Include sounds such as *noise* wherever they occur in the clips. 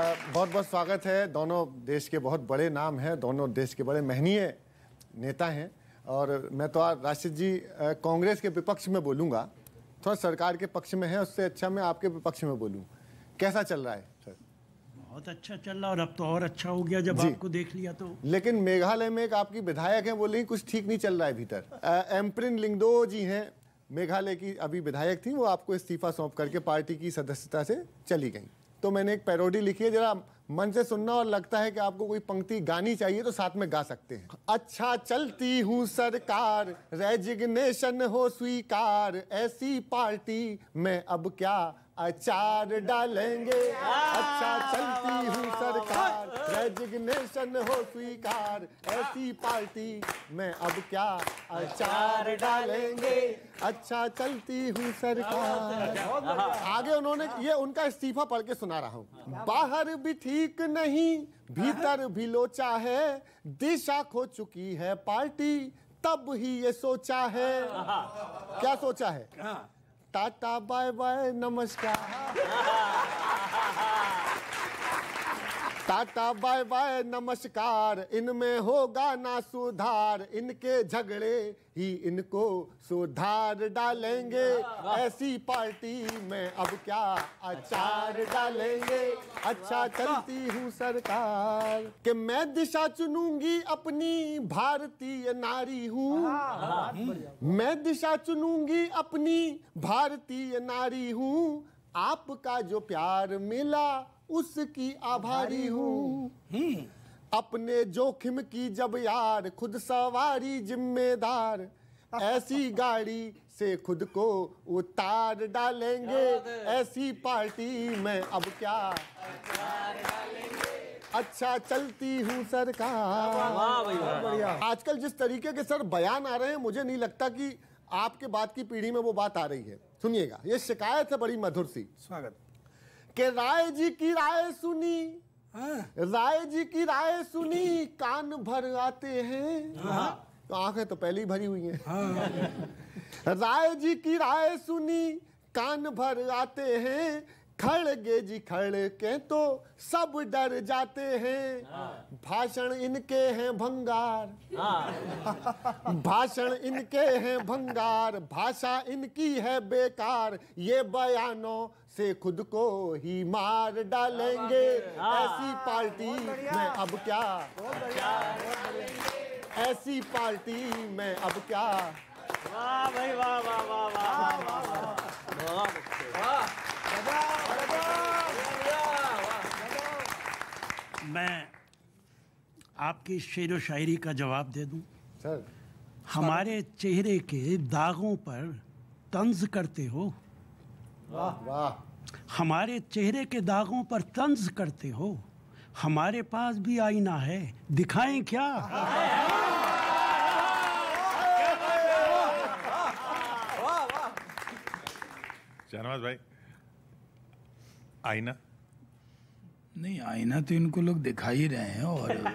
बहुत बहुत स्वागत है दोनों देश के बहुत बड़े नाम हैं दोनों देश के बड़े महनीय नेता हैं और मैं तो आज राशिद जी कांग्रेस के विपक्ष में बोलूँगा थोड़ा सरकार के पक्ष में है उससे अच्छा मैं आपके विपक्ष में बोलूँ कैसा चल रहा है सर बहुत अच्छा चल रहा और अब तो और अच्छा हो गया जब आपको देख लिया तो लेकिन मेघालय में एक आपकी विधायक हैं बोले कुछ ठीक नहीं चल रहा है भीतर एमप्रिन लिंगदो जी हैं मेघालय की अभी विधायक थी वो आपको इस्तीफा सौंप करके पार्टी की सदस्यता से चली गई तो मैंने एक पैरोडी लिखी है जरा मन से सुनना और लगता है कि आपको कोई पंक्ति गानी चाहिए तो साथ में गा सकते हैं अच्छा चलती हूँ सरकार रेजिग्नेशन हो स्वीकार ऐसी पार्टी में अब क्या अचार डालेंगे अच्छा चलती हूँ सरकार रेजिग्नेशन हो स्वीकार ऐसी पार्टी में अब क्या अचार डालेंगे अच्छा चलती हूँ सरकार हाँ, हाँ, हाँ, आगे उन्होंने ये उनका इस्तीफा पढ़ के सुना रहा हूँ बाहर भी ठीक ठीक नहीं भीतर भी लोचा है दिशा खो चुकी है पार्टी तब ही ये सोचा है हाँ। क्या सोचा है हाँ। टाटा बाय बाय नमस्कार *laughs* टाटा बाय बाय नमस्कार इनमें होगा ना सुधार इनके झगड़े ही इनको सुधार डालेंगे ऐसी पार्टी में अब क्या अचार अच्छा। डालेंगे अच्छा चलती हूँ सरकार कि मैं दिशा चुनूंगी अपनी भारतीय नारी हूँ मैं दिशा चुनूंगी अपनी भारतीय नारी हूँ आपका जो प्यार मिला उसकी आभारी हूँ अपने जोखिम की जब यार खुद सवारी जिम्मेदार ऐसी *laughs* गाड़ी से खुद को उतार डालेंगे ऐसी पार्टी में अब क्या अच्छा चलती हूँ सरकार आजकल जिस तरीके के सर बयान आ रहे हैं मुझे नहीं लगता कि आपके बाद की पीढ़ी में वो बात आ रही है सुनिएगा ये शिकायत है बड़ी मधुर सी स्वागत के राय जी की राय सुनी हाँ। राय जी की राय सुनी कान भर आते हैं हाँ। तो आंखें तो पहले ही भरी हुई हैं हाँ। राय जी की राय सुनी कान भर आते हैं खड़ गे जी खड़ के तो सब डर जाते हैं हाँ। भाषण इनके हैं भंगार हाँ। *laughs* भाषण इनके हैं भंगार भाषा इनकी है बेकार ये बयानों से खुद को ही मार डालेंगे ऐसी हाँ। पार्टी में अब क्या ऐसी पार्टी में अब क्या वाह भाई मैं आपकी शेर व शायरी का जवाब दे दूं सर हमारे चेहरे के दागों पर तंज करते हो वाह वाह हमारे चेहरे के दागों पर तंज करते हो हमारे पास भी आईना है दिखाएं क्या शहनवाज भाई आईना नहीं आईना तो इनको लोग दिखा ही रहे हैं और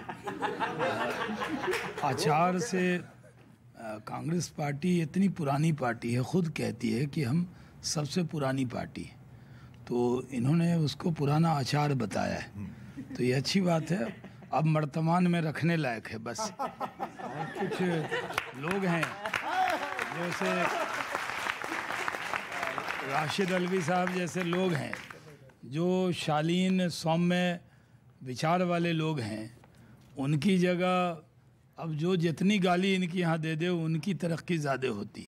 *laughs* आचार से कांग्रेस पार्टी इतनी पुरानी पार्टी है खुद कहती है कि हम सबसे पुरानी पार्टी है तो इन्होंने उसको पुराना आचार बताया है हम्म। तो ये अच्छी बात है अब वर्तमान में रखने लायक है बस और कुछ लोग हैं जैसे राशिद अलवी साहब जैसे लोग हैं जो शालीन सौम्य विचार वाले लोग हैं उनकी जगह अब जो जितनी गाली इनके यहाँ दे दे उनकी तरक्की ज़्यादा होती